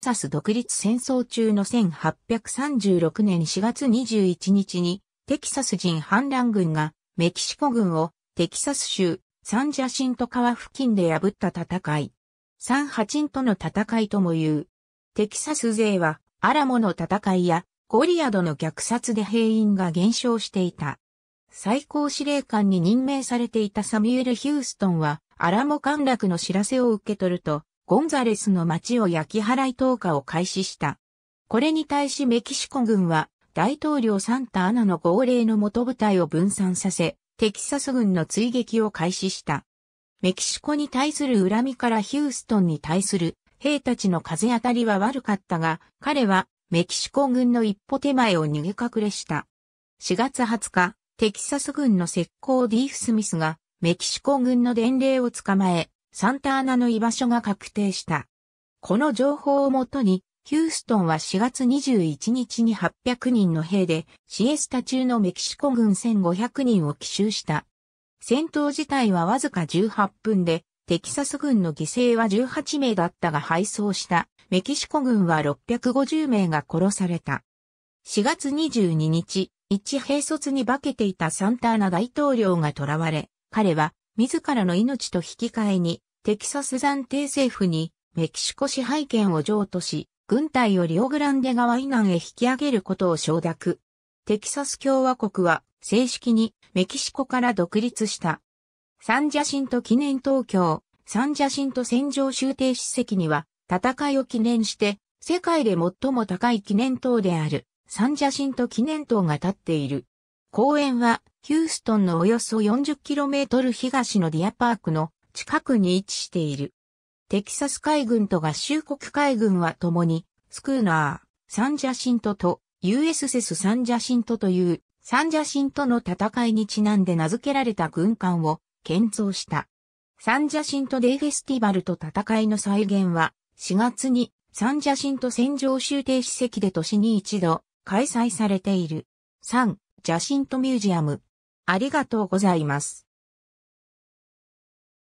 テキサス独立戦争中の1836年4月21日に、テキサス人反乱軍がメキシコ軍をテキサス州サンジャシント川付近で破った戦い。サンハチンとの戦いとも言う。テキサス勢はアラモの戦いやゴリアドの虐殺で兵員が減少していた。最高司令官に任命されていたサミュエル・ヒューストンはアラモ陥落の知らせを受け取るとゴンザレスの町を焼き払い投下を開始した。これに対しメキシコ軍は大統領サンタアナの号令の元部隊を分散させ、テキサス軍の追撃を開始した。メキシコに対する恨みからヒューストンに対する兵たちの風当たりは悪かったが、彼はメキシコ軍の一歩手前を逃げ隠れした。4月20日、テキサス軍の石膏ディーフ・スミスがメキシコ軍の伝令を捕まえ、サンタアナの居場所が確定した。この情報をもとに、ヒューストンは4月21日に800人の兵で、シエスタ中のメキシコ軍1500人を奇襲した。戦闘自体はわずか18分で、テキサス軍の犠牲は18名だったが敗走した。メキシコ軍は650名が殺された。4月22日、一兵卒に化けていたサンターナ大統領が囚われ、彼は自らの命と引き換えにテキサス暫定政府にメキシコ支配権を譲渡し、軍隊をリオグランデ川以南へ引き上げることを承諾。テキサス共和国は正式にメキシコから独立した。サンジャシント記念東京、サンジャシント戦場終停史跡には戦いを記念して世界で最も高い記念塔であるサンジャシント記念塔が立っている。公園はヒューストンのおよそ 40km 東のディアパークの近くに位置している。テキサス海軍と合衆国海軍は共に、スクーナー、サンジャシントと USS サンジャシントというサンジャシントの戦いにちなんで名付けられた軍艦を建造した。サンジャシントデイフェスティバルと戦いの再現は4月にサンジャシント戦場終停史跡で年に一度開催されている。サン・ジャシントミュージアム。ありがとうございます。